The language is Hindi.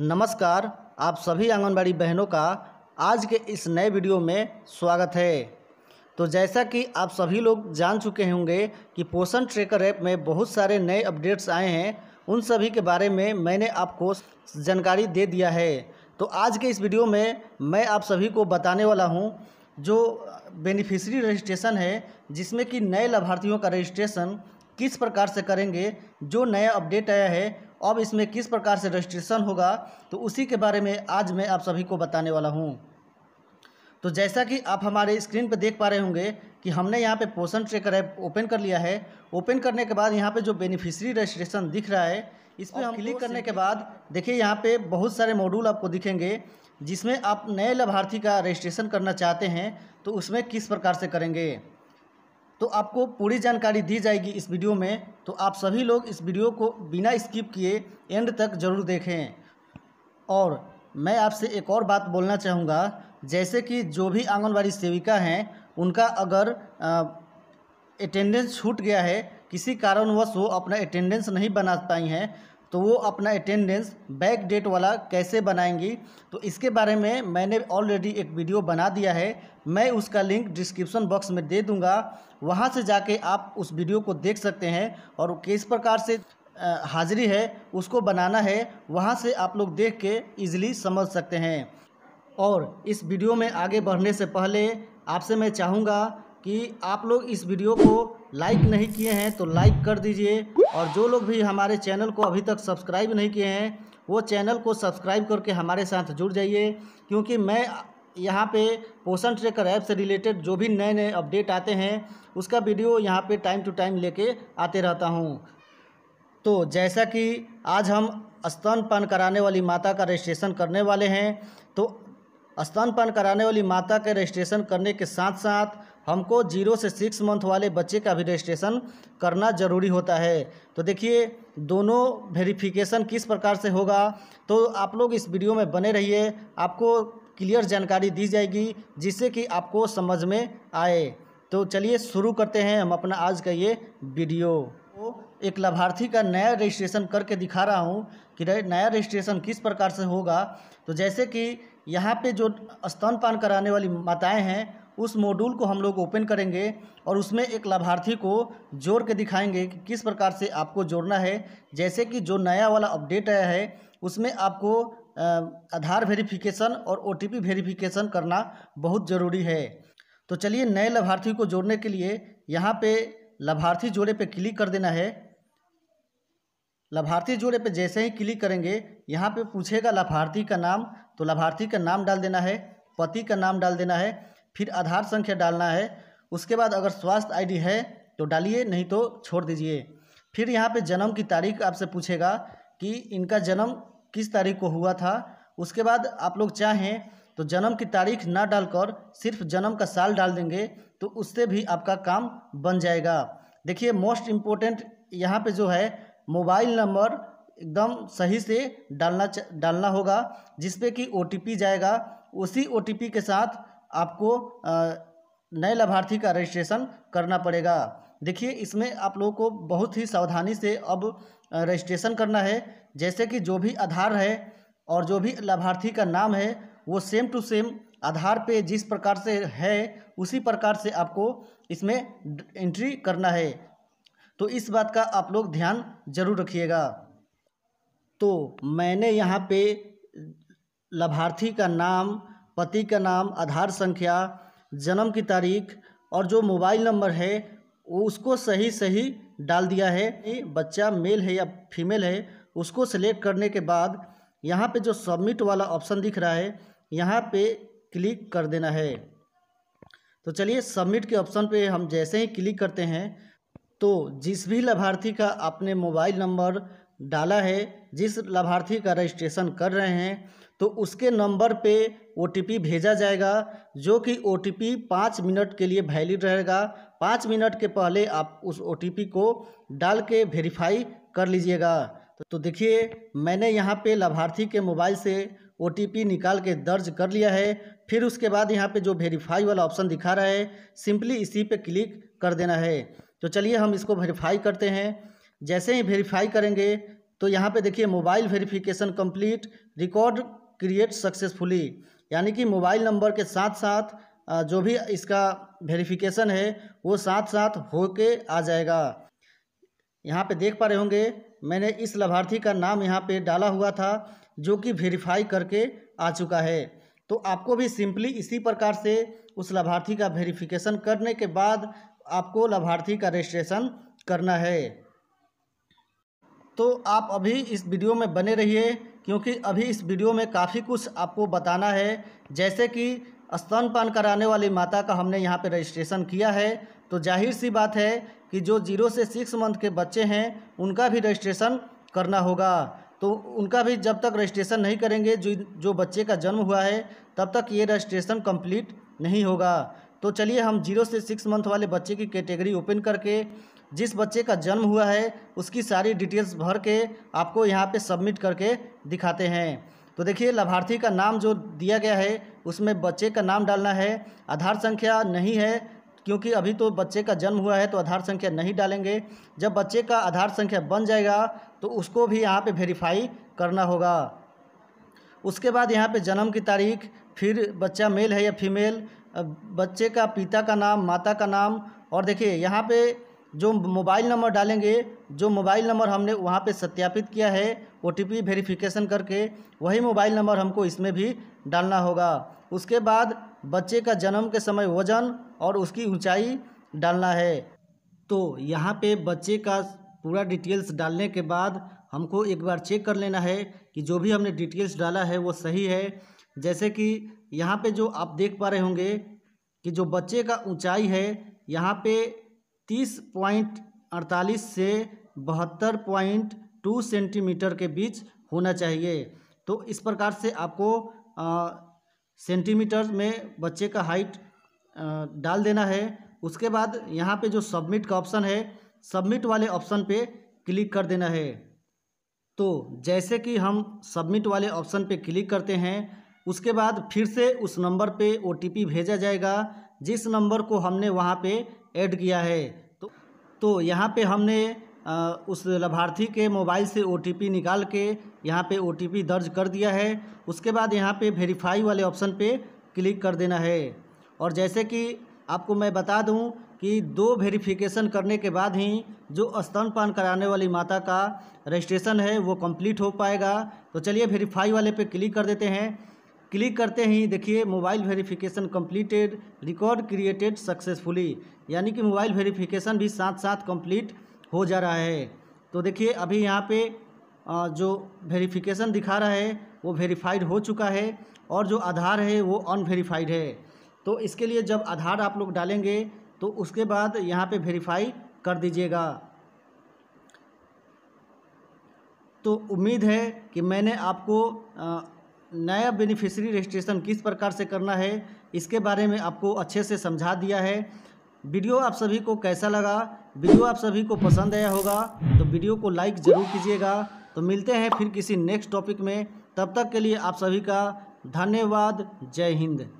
नमस्कार आप सभी आंगनबाड़ी बहनों का आज के इस नए वीडियो में स्वागत है तो जैसा कि आप सभी लोग जान चुके होंगे कि पोषण ट्रेकर ऐप में बहुत सारे नए अपडेट्स आए हैं उन सभी के बारे में मैंने आपको जानकारी दे दिया है तो आज के इस वीडियो में मैं आप सभी को बताने वाला हूँ जो बेनिफिशरी रजिस्ट्रेशन है जिसमें कि नए लाभार्थियों का रजिस्ट्रेशन किस प्रकार से करेंगे जो नया अपडेट आया है अब इसमें किस प्रकार से रजिस्ट्रेशन होगा तो उसी के बारे में आज मैं आप सभी को बताने वाला हूँ तो जैसा कि आप हमारे स्क्रीन पर देख पा रहे होंगे कि हमने यहाँ पे पोषण ट्रेकर ऐप ओपन कर लिया है ओपन करने के बाद यहाँ पे जो बेनिफिशियरी रजिस्ट्रेशन दिख रहा है इस पर हम क्लिक करने के बाद देखिए यहाँ पे बहुत सारे मॉड्यूल आपको दिखेंगे जिसमें आप नए लाभार्थी का रजिस्ट्रेशन करना चाहते हैं तो उसमें किस प्रकार से करेंगे तो आपको पूरी जानकारी दी जाएगी इस वीडियो में तो आप सभी लोग इस वीडियो को बिना स्किप किए एंड तक जरूर देखें और मैं आपसे एक और बात बोलना चाहूँगा जैसे कि जो भी आंगनबाड़ी सेविका हैं उनका अगर अटेंडेंस छूट गया है किसी कारणवश वो अपना अटेंडेंस नहीं बना पाई हैं तो वो अपना अटेंडेंस बैक डेट वाला कैसे बनाएंगी तो इसके बारे में मैंने ऑलरेडी एक वीडियो बना दिया है मैं उसका लिंक डिस्क्रिप्शन बॉक्स में दे दूंगा वहाँ से जाके आप उस वीडियो को देख सकते हैं और किस प्रकार से हाजिरी है उसको बनाना है वहाँ से आप लोग देख के ईज़िली समझ सकते हैं और इस वीडियो में आगे बढ़ने से पहले आपसे मैं चाहूँगा कि आप लोग इस वीडियो को लाइक नहीं किए हैं तो लाइक कर दीजिए और जो लोग भी हमारे चैनल को अभी तक सब्सक्राइब नहीं किए हैं वो चैनल को सब्सक्राइब करके हमारे साथ जुड़ जाइए क्योंकि मैं यहाँ पे पोषण ट्रेकर ऐप से रिलेटेड जो भी नए नए अपडेट आते हैं उसका वीडियो यहाँ पे टाइम टू टाइम लेके आते रहता हूँ तो जैसा कि आज हम स्तनपान कराने वाली माता का रजिस्ट्रेशन करने वाले हैं तो स्तनपान कराने वाली माता के रजिस्ट्रेशन करने के साथ साथ हमको जीरो से सिक्स मंथ वाले बच्चे का भी रजिस्ट्रेशन करना ज़रूरी होता है तो देखिए दोनों वेरिफिकेशन किस प्रकार से होगा तो आप लोग इस वीडियो में बने रहिए आपको क्लियर जानकारी दी जाएगी जिससे कि आपको समझ में आए तो चलिए शुरू करते हैं हम अपना आज का ये वीडियो तो एक लाभार्थी का नया रजिस्ट्रेशन करके दिखा रहा हूँ कि नया रजिस्ट्रेशन किस प्रकार से होगा तो जैसे कि यहाँ पे जो स्तनपान कराने वाली माताएं हैं उस मॉड्यूल को हम लोग ओपन करेंगे और उसमें एक लाभार्थी को जोड़ के दिखाएंगे कि किस प्रकार से आपको जोड़ना है जैसे कि जो नया वाला अपडेट आया है उसमें आपको आधार वेरिफिकेशन और ओ टी करना बहुत ज़रूरी है तो चलिए नए लाभार्थी को जोड़ने के लिए यहाँ पे लाभार्थी जोड़े पे क्लिक कर देना है लाभार्थी जोड़े पे जैसे ही क्लिक करेंगे यहाँ पे पूछेगा लाभार्थी का नाम तो लाभार्थी का नाम डाल देना है पति का नाम डाल देना है फिर आधार संख्या डालना है उसके बाद अगर स्वास्थ्य आईडी है तो डालिए नहीं तो छोड़ दीजिए फिर यहाँ पे जन्म की तारीख आपसे पूछेगा कि इनका जन्म किस तारीख को हुआ था उसके बाद आप लोग चाहें तो जन्म की तारीख ना डालकर सिर्फ जन्म का साल डाल देंगे तो उससे भी आपका काम बन जाएगा देखिए मोस्ट इम्पोर्टेंट यहाँ पर जो है मोबाइल नंबर एकदम सही से डालना डालना होगा जिसपे कि ओ जाएगा उसी ओ के साथ आपको नए लाभार्थी का रजिस्ट्रेशन करना पड़ेगा देखिए इसमें आप लोगों को बहुत ही सावधानी से अब रजिस्ट्रेशन करना है जैसे कि जो भी आधार है और जो भी लाभार्थी का नाम है वो सेम टू सेम आधार पे जिस प्रकार से है उसी प्रकार से आपको इसमें एंट्री करना है तो इस बात का आप लोग ध्यान जरूर रखिएगा तो मैंने यहाँ पे लाभार्थी का नाम पति का नाम आधार संख्या जन्म की तारीख और जो मोबाइल नंबर है उसको सही सही डाल दिया है कि बच्चा मेल है या फीमेल है उसको सेलेक्ट करने के बाद यहाँ पे जो सबमिट वाला ऑप्शन दिख रहा है यहाँ पे क्लिक कर देना है तो चलिए सबमिट के ऑप्शन पे हम जैसे ही क्लिक करते हैं तो जिस भी लाभार्थी का आपने मोबाइल नंबर डाला है जिस लाभार्थी का रजिस्ट्रेशन कर रहे हैं तो उसके नंबर पे ओ भेजा जाएगा जो कि ओ टी पाँच मिनट के लिए वैलिड रहेगा पाँच मिनट के पहले आप उस ओ को डाल के वेरीफाई कर लीजिएगा तो देखिए मैंने यहाँ पे लाभार्थी के मोबाइल से ओ निकाल के दर्ज कर लिया है फिर उसके बाद यहाँ पे जो वेरीफाई वाला ऑप्शन दिखा रहा है सिंपली इसी पे क्लिक कर देना है तो चलिए हम इसको वेरीफाई करते हैं जैसे ही वेरीफाई करेंगे तो यहाँ पे देखिए mobile verification complete record create successfully यानी कि मोबाइल नंबर के साथ साथ जो भी इसका वेरिफिकेशन है वो साथ साथ हो के आ जाएगा यहाँ पे देख पा रहे होंगे मैंने इस लाभार्थी का नाम यहाँ पे डाला हुआ था जो कि वेरीफाई करके आ चुका है तो आपको भी सिंपली इसी प्रकार से उस लाभार्थी का वेरिफिकेशन करने के बाद आपको लाभार्थी का रजिस्ट्रेशन करना है तो आप अभी इस वीडियो में बने रहिए क्योंकि अभी इस वीडियो में काफ़ी कुछ आपको बताना है जैसे कि स्तनपान कराने वाली माता का हमने यहाँ पर रजिस्ट्रेशन किया है तो जाहिर सी बात है कि जो जीरो से सिक्स मंथ के बच्चे हैं उनका भी रजिस्ट्रेशन करना होगा तो उनका भी जब तक रजिस्ट्रेशन नहीं करेंगे जो जो बच्चे का जन्म हुआ है तब तक ये रजिस्ट्रेशन कंप्लीट नहीं होगा तो चलिए हम जीरो से सिक्स मंथ वाले बच्चे की कैटेगरी ओपन करके जिस बच्चे का जन्म हुआ है उसकी सारी डिटेल्स भर के आपको यहाँ पे सबमिट करके दिखाते हैं तो देखिए लाभार्थी का नाम जो दिया गया है उसमें बच्चे का नाम डालना है आधार संख्या नहीं है क्योंकि अभी तो बच्चे का जन्म हुआ है तो आधार संख्या नहीं डालेंगे जब बच्चे का आधार संख्या बन जाएगा तो उसको भी यहाँ पर वेरीफाई करना होगा उसके बाद यहाँ पर जन्म की तारीख फिर बच्चा मेल है या फीमेल बच्चे का पिता का नाम माता का नाम और देखिए यहाँ पे जो मोबाइल नंबर डालेंगे जो मोबाइल नंबर हमने वहाँ पे सत्यापित किया है ओ टी पी वेरीफिकेशन करके वही मोबाइल नंबर हमको इसमें भी डालना होगा उसके बाद बच्चे का जन्म के समय वजन और उसकी ऊंचाई डालना है तो यहाँ पे बच्चे का पूरा डिटेल्स डालने के बाद हमको एक बार चेक कर लेना है कि जो भी हमने डिटेल्स डाला है वो सही है जैसे कि यहाँ पे जो आप देख पा रहे होंगे कि जो बच्चे का ऊंचाई है यहाँ पे तीस पॉइंट अड़तालीस से बहत्तर पॉइंट टू सेंटीमीटर के बीच होना चाहिए तो इस प्रकार से आपको सेंटीमीटर में बच्चे का हाइट आ, डाल देना है उसके बाद यहाँ पे जो सबमिट का ऑप्शन है सबमिट वाले ऑप्शन पे क्लिक कर देना है तो जैसे कि हम सबमिट वाले ऑप्शन पे क्लिक करते हैं उसके बाद फिर से उस नंबर पे ओ भेजा जाएगा जिस नंबर को हमने वहाँ पे ऐड किया है तो तो यहाँ पे हमने आ, उस लाभार्थी के मोबाइल से ओ निकाल के यहाँ पे ओ दर्ज कर दिया है उसके बाद यहाँ पे वेरीफाई वाले ऑप्शन पे क्लिक कर देना है और जैसे कि आपको मैं बता दूँ कि दो वेरिफिकेशन करने के बाद ही जो स्तनपान कराने वाली माता का रजिस्ट्रेशन है वो कंप्लीट हो पाएगा तो चलिए वेरीफाई वाले पे क्लिक कर देते हैं क्लिक करते ही देखिए mobile verification completed record created successfully यानी कि मोबाइल वेरिफिकेशन भी साथ साथ कंप्लीट हो जा रहा है तो देखिए अभी यहाँ पे जो वेरिफिकेशन दिखा रहा है वो वेरीफाइड हो चुका है और जो आधार है वो अनवेरीफाइड है तो इसके लिए जब आधार आप लोग डालेंगे तो उसके बाद यहाँ पे वेरीफाई कर दीजिएगा तो उम्मीद है कि मैंने आपको नया बेनिफिशरी रजिस्ट्रेशन किस प्रकार से करना है इसके बारे में आपको अच्छे से समझा दिया है वीडियो आप सभी को कैसा लगा वीडियो आप सभी को पसंद आया होगा तो वीडियो को लाइक ज़रूर कीजिएगा तो मिलते हैं फिर किसी नेक्स्ट टॉपिक में तब तक के लिए आप सभी का धन्यवाद जय हिंद